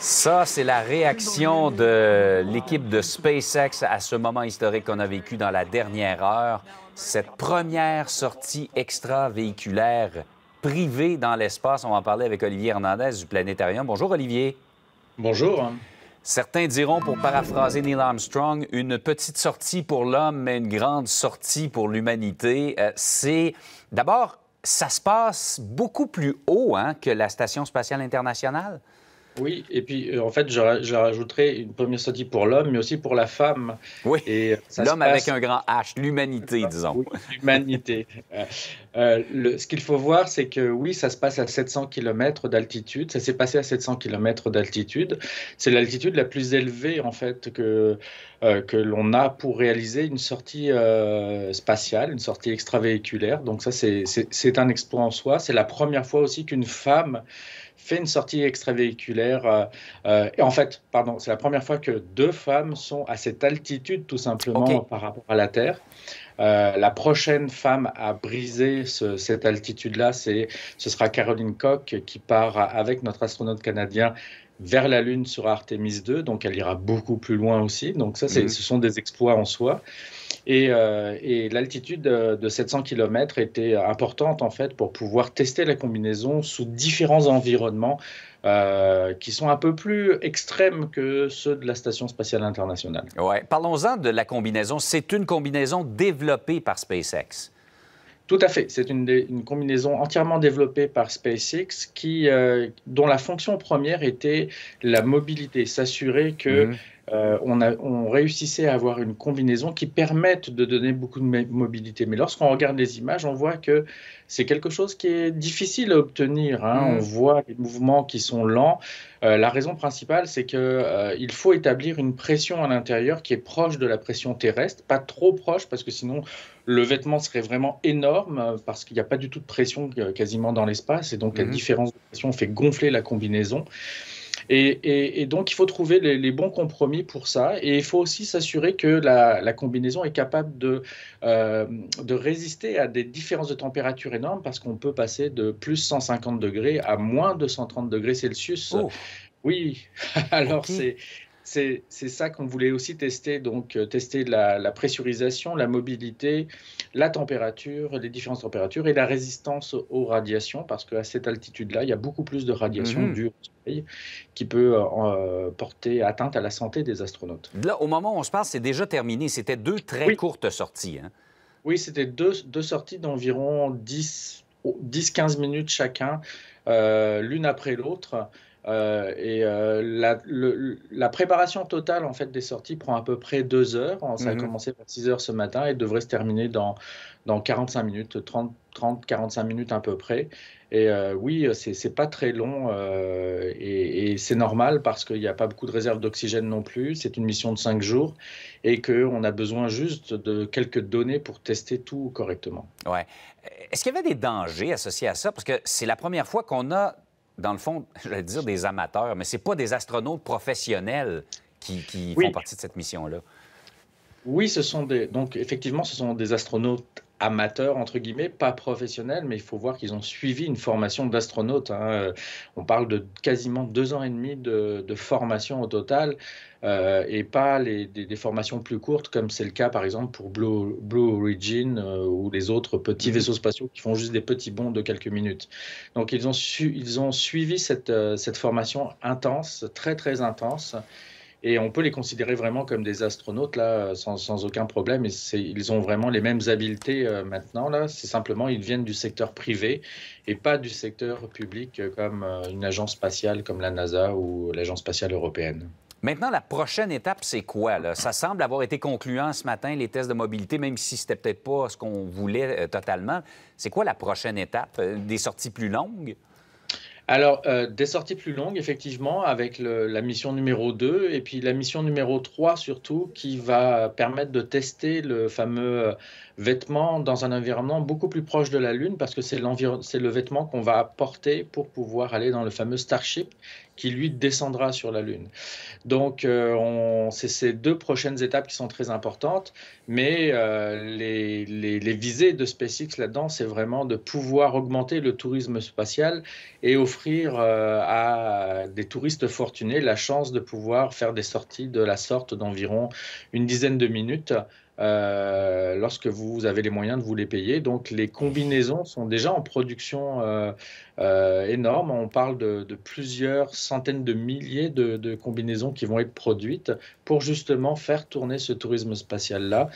Ça, c'est la réaction de l'équipe de SpaceX à ce moment historique qu'on a vécu dans la dernière heure. Cette première sortie extravéhiculaire privée dans l'espace. On va en parler avec Olivier Hernandez du Planétarium. Bonjour, Olivier. Bonjour. Certains diront, pour paraphraser Neil Armstrong, une petite sortie pour l'homme, mais une grande sortie pour l'humanité. Euh, c'est d'abord, ça se passe beaucoup plus haut hein, que la Station spatiale internationale. Oui, et puis euh, en fait, je, je, une première sortie pour l'homme, mais aussi pour la femme. Oui, euh, l'homme avec un grand H, l'humanité, disons. l'humanité. Euh, ce qu'il faut voir, c'est que oui, ça se passe à 700 km d'altitude. Ça s'est passé à 700 km d'altitude. C'est l'altitude la plus élevée, en fait, que, que l'on a pour réaliser une sortie spatiale, une sortie extravéhiculaire. Donc ça, c'est un exploit en soi. C'est la première fois aussi qu'une femme fait une sortie extravéhiculaire. Euh, euh, et en fait, pardon, c'est la première fois que deux femmes sont à cette altitude, tout simplement, par rapport à la Terre. Euh, la prochaine femme à briser cette altitude-là, ce sera Caroline Koch qui part avec notre astronaute canadien vers la Lune sur Artemis 2. Donc elle ira beaucoup plus loin aussi. Donc ça, mm-hmm. ce sont des exploits en soi. Euh, et, l'altitude euh, de 700 km était importante en fait pour pouvoir tester la combinaison sous différents environnements euh, qui sont un peu plus extrêmes que ceux de la Station spatiale internationale. Ouais. Parlons-en de la combinaison. C'est une combinaison développée par SpaceX. Tout à fait. C'est une, combinaison entièrement développée par SpaceX qui, dont la fonction première était la mobilité, s'assurer que mhm. Euh, on, réussissait à avoir une combinaison qui permette de donner beaucoup de mobilité. Mais lorsqu'on regarde les images, on voit que c'est quelque chose qui est difficile à obtenir. Hein. Mm. On voit les mouvements qui sont lents. Euh, la raison principale, c'est qu'il euh, faut établir une pression à l'intérieur qui est proche de la pression terrestre, pas trop proche, parce que sinon le vêtement serait vraiment énorme, parce qu'il n'y a pas du tout de pression quasiment dans l'espace, et donc la mm-hmm. différence de pression fait gonfler la combinaison. Et, donc, il faut trouver les, bons compromis pour ça. Et il faut aussi s'assurer que la, combinaison est capable de, euh, de résister à des différences de température énormes parce qu'on peut passer de plus 150 degrés à moins 230 degrés Celsius. Oh. Oui, alors c'est c'est ça qu'on voulait aussi tester, donc euh, tester la, pressurisation, la mobilité, la température, les différentes températures et la résistance aux radiations, parce qu'à cette altitude-là, il y a beaucoup plus de radiations mhm. du au soleil qui peut euh, porter atteinte à la santé des astronautes. Là, au moment où on se parle, c'est déjà terminé. C'était deux très courtes sorties. Hein. Oui, c'était deux, sorties d'environ 10, 10-15 minutes chacun, euh, l'une après l'autre. Euh, et euh, la, préparation totale en fait des sorties prend à peu près deux heures. Ça a mhm. commencé à 6 heures ce matin et devrait se terminer dans, dans 45 minutes, 30, 45 minutes à peu près. Et euh, oui, c'est pas très long et, c'est normal parce qu'il n'y a pas beaucoup de réserves d'oxygène non plus. C'est une mission de cinq jours et qu'on a besoin juste de quelques données pour tester tout correctement. Ouais. Est-ce qu'il y avait des dangers associés à ça? Parce que c'est la première fois qu'on a dans le fond, je vais dire des amateurs, mais c'est pas des astronautes professionnels qui, font partie de cette mission-là. Oui, ce sont des. Donc, effectivement, ce sont des astronautes amateurs, entre guillemets, pas professionnels, mais il faut voir qu'ils ont suivi une formation d'astronaute. Hein. On parle de quasiment deux ans et demi de, formation au total, euh, et pas les, des, formations plus courtes, comme c'est le cas par exemple pour Blue, Blue Origin euh, ou les autres petits mm-hmm. vaisseaux spatiaux qui font juste des petits bonds de quelques minutes. Donc ils ont, su, ils ont suivi cette, euh, cette formation intense, très très intense et on peut les considérer vraiment comme des astronautes là sans, aucun problème et ils ont vraiment les mêmes habiletés euh, maintenant là c'est simplement ils viennent du secteur privé et pas du secteur public euh, comme euh, une agence spatiale comme la NASA ou l'agence spatiale européenne. Maintenant, la prochaine étape, c'est quoi? Là? Ça semble avoir été concluant ce matin, les tests de mobilité, même si c'était peut-être pas ce qu'on voulait totalement. C'est quoi la prochaine étape? Des sorties plus longues? Alors, euh, des sorties plus longues, effectivement, avec le, la mission numéro 2 et puis la mission numéro 3 surtout, qui va permettre de tester le fameux euh, vêtements dans un environnement beaucoup plus proche de la Lune parce que c'est le vêtement qu'on va porter pour pouvoir aller dans le fameux Starship qui lui descendra sur la Lune. Donc euh, c'est ces deux prochaines étapes qui sont très importantes, mais euh, les, visées de SpaceX là-dedans, c'est vraiment de pouvoir augmenter le tourisme spatial et offrir euh, à des touristes fortunés la chance de pouvoir faire des sorties de la sorte d'environ une dizaine de minutes euh, lorsque vous avez les moyens de vous les payer. Donc les combinaisons sont déjà en production euh, euh, énorme. On parle de, plusieurs centaines de milliers de, combinaisons qui vont être produites pour justement faire tourner ce tourisme spatial-là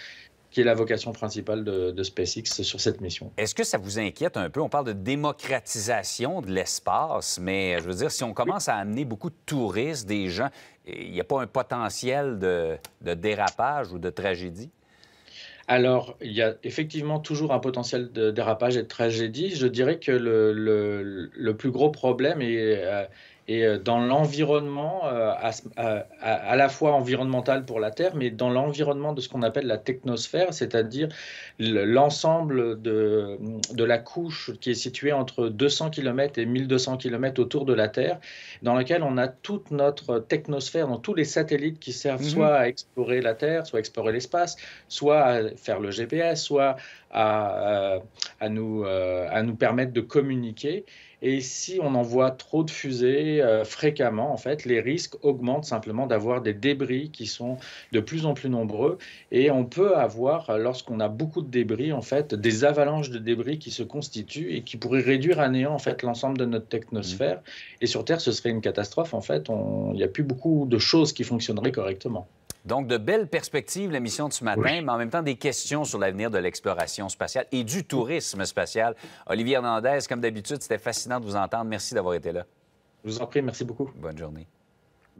qui est la vocation principale de, de SpaceX sur cette mission. Est-ce que ça vous inquiète un peu? On parle de démocratisation de l'espace, mais je veux dire, si on commence à amener beaucoup de touristes, des gens, il n'y a pas un potentiel de dérapage ou de tragédie? alors, il y a effectivement toujours un potentiel de dérapage et de tragédie. Je dirais que le, plus gros problème est, euh, euh, dans l'environnement, euh, à, la fois environnemental pour la Terre, mais dans l'environnement de ce qu'on appelle la technosphère, c'est-à-dire l'ensemble de, la couche qui est située entre 200 km et 1200 km autour de la Terre, dans laquelle on a toute notre technosphère, dans tous les satellites qui servent mhm. soit à explorer la Terre, soit à explorer l'espace, soit à faire le GPS, soit euh, euh, à, nous, permettre de communiquer. Et si on envoie trop de fusées euh, fréquemment, en fait, les risques augmentent simplement d'avoir des débris qui sont de plus en plus nombreux. Et on peut avoir, lorsqu'on a beaucoup de débris, en fait, des avalanches de débris qui se constituent et qui pourraient réduire à néant en fait l'ensemble de notre technosphère. Mmh. Et sur Terre, ce serait une catastrophe. En fait, il n'y a plus beaucoup de choses qui fonctionneraient correctement. Donc, de belles perspectives, la mission de ce matin, mais en même temps des questions sur l'avenir de l'exploration spatiale et du tourisme spatial. Olivier Hernandez, comme d'habitude, c'était fascinant de vous entendre. Merci d'avoir été là. Je vous en prie, merci beaucoup. Bonne journée.